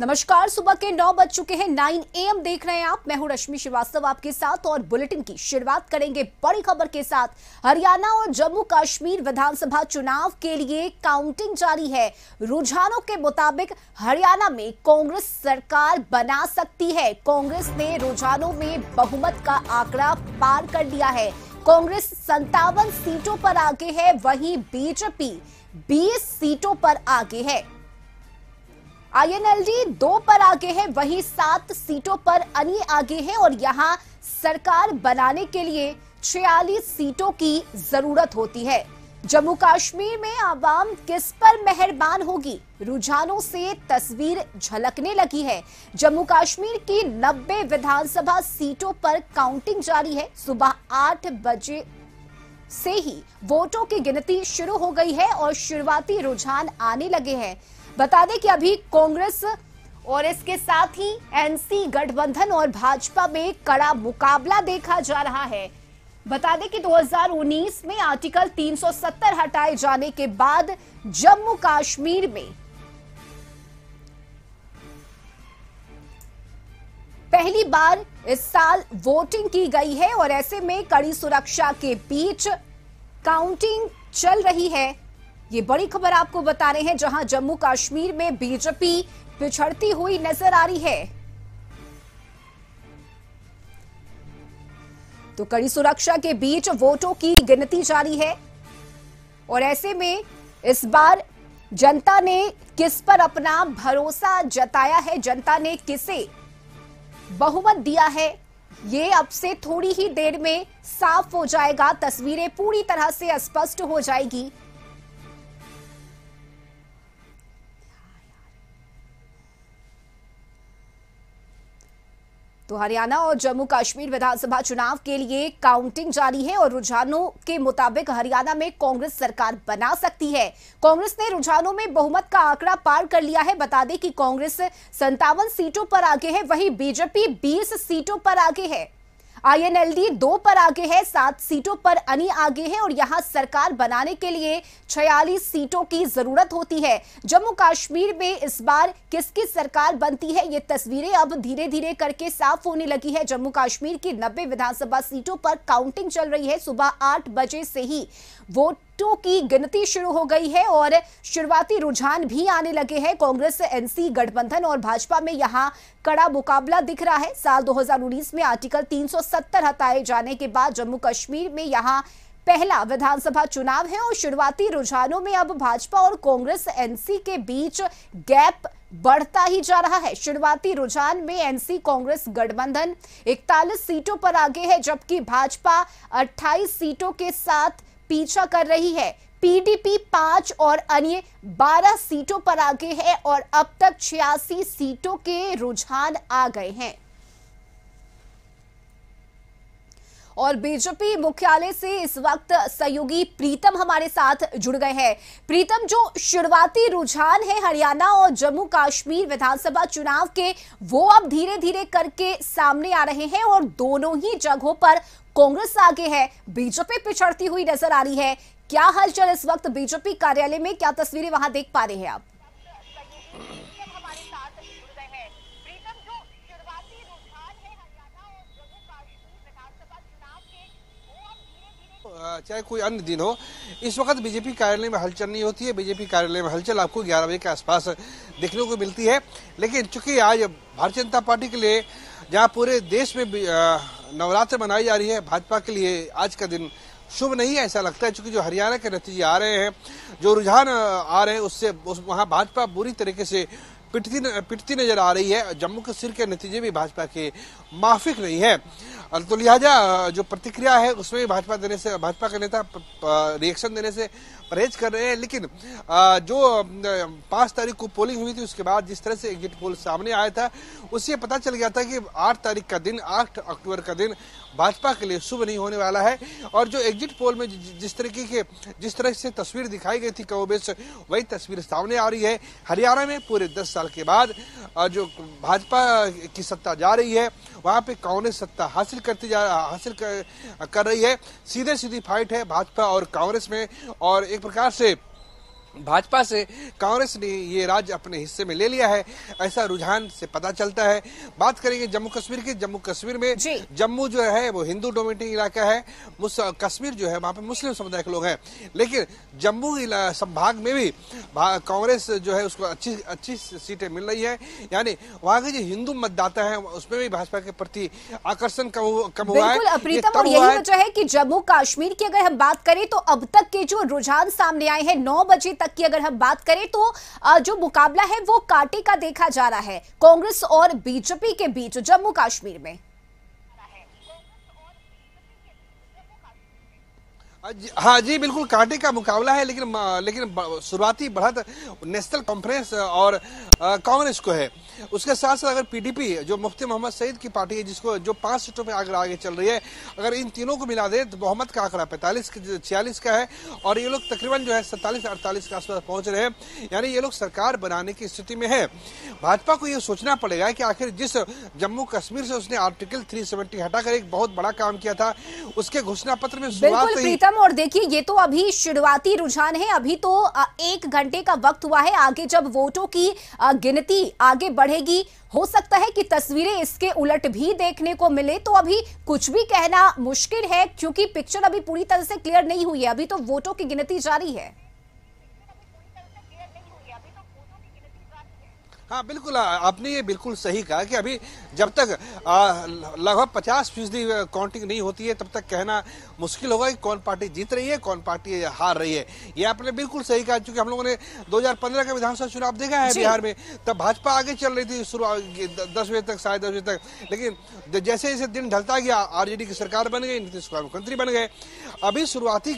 नमस्कार सुबह के नौ बज चुके हैं नाइन एम देख रहे हैं आप मैं हूं रश्मि श्रीवास्तव आपके साथ और बुलेटिन की शुरुआत करेंगे बड़ी खबर के साथ हरियाणा और जम्मू कश्मीर विधानसभा चुनाव के लिए काउंटिंग जारी है रुझानों के मुताबिक हरियाणा में कांग्रेस सरकार बना सकती है कांग्रेस ने रुझानों में बहुमत का आंकड़ा पार कर लिया है कांग्रेस संतावन सीटों पर आगे है वही बीजेपी बीस सीटों पर आगे है आईएनएलडी दो पर आगे है वहीं सात सीटों पर अन्य आगे है और यहां सरकार बनाने के लिए छियालीस सीटों की जरूरत होती है जम्मू कश्मीर में आवाम किस पर मेहरबान होगी रुझानों से तस्वीर झलकने लगी है जम्मू कश्मीर की 90 विधानसभा सीटों पर काउंटिंग जारी है सुबह 8 बजे से ही वोटों की गिनती शुरू हो गई है और शुरुआती रुझान आने लगे हैं बता दें कि अभी कांग्रेस और इसके साथ ही एनसी गठबंधन और भाजपा में कड़ा मुकाबला देखा जा रहा है बता दें कि 2019 में आर्टिकल 370 हटाए जाने के बाद जम्मू कश्मीर में पहली बार इस साल वोटिंग की गई है और ऐसे में कड़ी सुरक्षा के बीच काउंटिंग चल रही है ये बड़ी खबर आपको बता रहे हैं जहां जम्मू कश्मीर में बीजेपी पिछड़ती हुई नजर आ रही है तो कड़ी सुरक्षा के बीच वोटों की गिनती जारी है और ऐसे में इस बार जनता ने किस पर अपना भरोसा जताया है जनता ने किसे बहुमत दिया है ये अब से थोड़ी ही देर में साफ हो जाएगा तस्वीरें पूरी तरह से स्पष्ट हो जाएगी तो हरियाणा और जम्मू कश्मीर विधानसभा चुनाव के लिए काउंटिंग जारी है और रुझानों के मुताबिक हरियाणा में कांग्रेस सरकार बना सकती है कांग्रेस ने रुझानों में बहुमत का आंकड़ा पार कर लिया है बता दें कि कांग्रेस संतावन सीटों पर आगे है वहीं बीजेपी 20 सीटों पर आगे है आईएनएलडी दो पर आगे है सात सीटों पर अनी आगे है और यहां सरकार बनाने के लिए छियालीस सीटों की जरूरत होती है जम्मू कश्मीर में इस बार किसकी सरकार बनती है ये तस्वीरें अब धीरे धीरे करके साफ होने लगी है जम्मू कश्मीर की नब्बे विधानसभा सीटों पर काउंटिंग चल रही है सुबह आठ बजे से ही वोट सीटों की गिनती शुरू हो गई है और शुरुआती रुझान भी आने लगे हैं कांग्रेस एनसी गठबंधन और भाजपा में यहां कड़ा मुकाबला दिख रहा है साल 2019 में आर्टिकल 370 हटाए जाने के बाद जम्मू कश्मीर में यहां पहला विधानसभा चुनाव है और शुरुआती रुझानों में अब भाजपा और कांग्रेस एनसी के बीच गैप बढ़ता ही जा रहा है शुरुआती रुझान में एनसी कांग्रेस गठबंधन 41 सीटों पर आगे है जबकि भाजपा 28 सीटों के साथ पीछा कर रही है पीडीपी पांच और अन्य बारह सीटों पर आगे है और अब तक छियासी सीटों के रुझान आ गए हैं और बीजेपी मुख्यालय से इस वक्त सहयोगी प्रीतम हमारे साथ जुड़ गए हैं प्रीतम जो शुरुआती रुझान है हरियाणा और जम्मू कश्मीर विधानसभा चुनाव के वो अब धीरे धीरे करके सामने आ रहे हैं और दोनों ही जगहों पर कांग्रेस आगे है बीजेपी पिछड़ती हुई नजर आ रही है क्या हलचल इस वक्त बीजेपी कार्यालय में क्या तस्वीरें वहां देख पा रहे हैं आप चाहे कोई अन्य दिन हो इस वक्त बीजेपी कार्यालय में हलचल नहीं होती है बीजेपी कार्यालय में हलचल आपको ग्यारह बजे के आसपास देखने को मिलती है लेकिन चूंकि आज भारतीय जनता पार्टी के लिए जहाँ पूरे देश में नवरात्र मनाई जा रही है भाजपा के लिए आज का दिन शुभ नहीं है ऐसा लगता है क्योंकि जो हरियाणा के नतीजे आ रहे हैं जो रुझान आ रहे हैं उससे उस वहाँ भाजपा बुरी तरीके से पिटती पिटती नजर आ रही है जम्मू कश्मीर के नतीजे भी भाजपा के माफिक नहीं है तो लिहाजा जो प्रतिक्रिया है उसमें भी भाजपा देने से भाजपा के नेता रिएक्शन देने से परहेज कर रहे हैं लेकिन जो पाँच तारीख को पोलिंग हुई थी उसके बाद जिस तरह से एग्जिट पोल सामने आया था उससे पता चल गया था कि आठ तारीख का दिन आठ अक्टूबर का दिन भाजपा के लिए शुभ नहीं होने वाला है और जो एग्जिट पोल में जिस तरीके के जिस तरह से तस्वीर दिखाई गई थी कवोबेश वही तस्वीर सामने आ रही है हरियाणा में पूरे दस साल के बाद जो भाजपा की सत्ता जा रही है वहां पे कांग्रेस सत्ता हासिल करती जा हासिल कर, कर रही है सीधे सीधी फाइट है भाजपा और कांग्रेस में और एक प्रकार से भाजपा से कांग्रेस ने ये राज्य अपने हिस्से में ले लिया है ऐसा रुझान से पता चलता है बात करेंगे जम्मू कश्मीर की जम्मू कश्मीर में जम्मू जो है वो हिंदू डोमिनेटिंग इलाका है कश्मीर जो है वहाँ पे मुस्लिम समुदाय के लोग हैं लेकिन जम्मू संभाग में भी कांग्रेस जो है उसको अच्छी अच्छी सीटें मिल रही है यानी वहाँ के जो हिंदू मतदाता है उसमें भी भाजपा के प्रति आकर्षण कम कम हुआ है और यही वजह है कि जम्मू कश्मीर की अगर हम बात करें तो अब तक के जो रुझान सामने आए हैं नौ बजे तक की अगर हम बात करें तो जो मुकाबला है वो कांटे का देखा जा रहा है कांग्रेस और बीजेपी के बीच जम्मू कश्मीर में हाँ, हाँ जी बिल्कुल कांटे का मुकाबला है लेकिन लेकिन शुरुआती बढ़त नेशनल कॉन्फ्रेंस और कांग्रेस को है उसके साथ साथ अगर पीडीपी जो मुफ्ती मोहम्मद सईद की पार्टी है जिसको जो पांच सीटों पर आगे आगे चल रही है अगर इन तीनों को मिला दे तो मोहम्मद का आंकड़ा पैंतालीस छियालीस का है और ये लोग तकरीबन जो है सैतालीस अड़तालीस के आसपास पहुंच रहे हैं यानी ये लोग सरकार बनाने की स्थिति में है भाजपा को ये सोचना पड़ेगा कि आखिर जिस जम्मू कश्मीर से उसने आर्टिकल थ्री हटाकर एक बहुत बड़ा काम किया था उसके घोषणा पत्र में शुरुआत और देखिए ये तो अभी शुरुआती रुझान है अभी तो एक घंटे का वक्त हुआ है आगे जब वोटों की गिनती आगे बढ़ेगी हो सकता है कि तस्वीरें इसके उलट भी देखने को मिले तो अभी कुछ भी कहना मुश्किल है क्योंकि पिक्चर अभी पूरी तरह से क्लियर नहीं हुई है अभी तो वोटों की गिनती जारी है हाँ बिल्कुल आपने ये बिल्कुल सही कहा कि अभी जब तक लगभग 50 फीसदी काउंटिंग नहीं होती है तब तक कहना मुश्किल होगा कि कौन पार्टी जीत रही है कौन पार्टी हार रही है ये आपने बिल्कुल सही कहा चूंकि हम लोगों ने 2015 का विधानसभा चुनाव देखा है बिहार में तब भाजपा आगे चल रही थी शुरू दस बजे तक साढ़े दस बजे तक लेकिन जैसे जैसे दिन ढलता गया आरजेडी की सरकार बन गई नीतीश कुमार मुख्यमंत्री बन गए अभी शुरुआती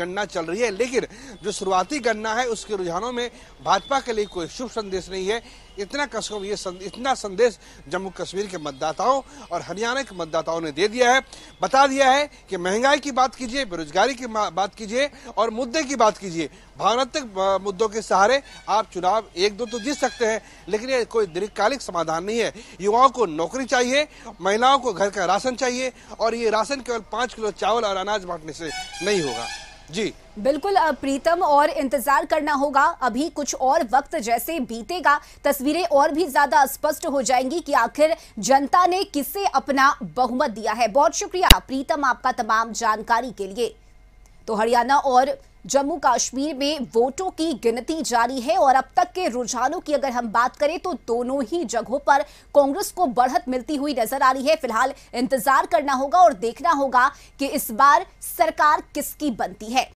गणना चल रही है लेकिन जो शुरुआती गणना है उसके रुझानों में भाजपा के लिए कोई शुभ संदेश नहीं है इतना कसम ये सं, इतना संदेश जम्मू कश्मीर के मतदाताओं और हरियाणा के मतदाताओं ने दे दिया है बता दिया है कि महंगाई की बात कीजिए बेरोजगारी की बात कीजिए और मुद्दे की बात कीजिए भावनात्मक मुद्दों के सहारे आप चुनाव एक दो तो जीत सकते हैं लेकिन ये कोई दीर्घकालिक समाधान नहीं है युवाओं को नौकरी चाहिए महिलाओं को घर का राशन चाहिए और ये राशन केवल पाँच किलो चावल और अनाज बांटने से नहीं होगा जी बिल्कुल प्रीतम और इंतजार करना होगा अभी कुछ और वक्त जैसे बीतेगा तस्वीरें और भी ज्यादा स्पष्ट हो जाएंगी कि आखिर जनता ने किसे अपना बहुमत दिया है बहुत शुक्रिया प्रीतम आपका तमाम जानकारी के लिए तो हरियाणा और जम्मू कश्मीर में वोटों की गिनती जारी है और अब तक के रुझानों की अगर हम बात करें तो दोनों ही जगहों पर कांग्रेस को बढ़त मिलती हुई नजर आ रही है फिलहाल इंतजार करना होगा और देखना होगा कि इस बार सरकार किसकी बनती है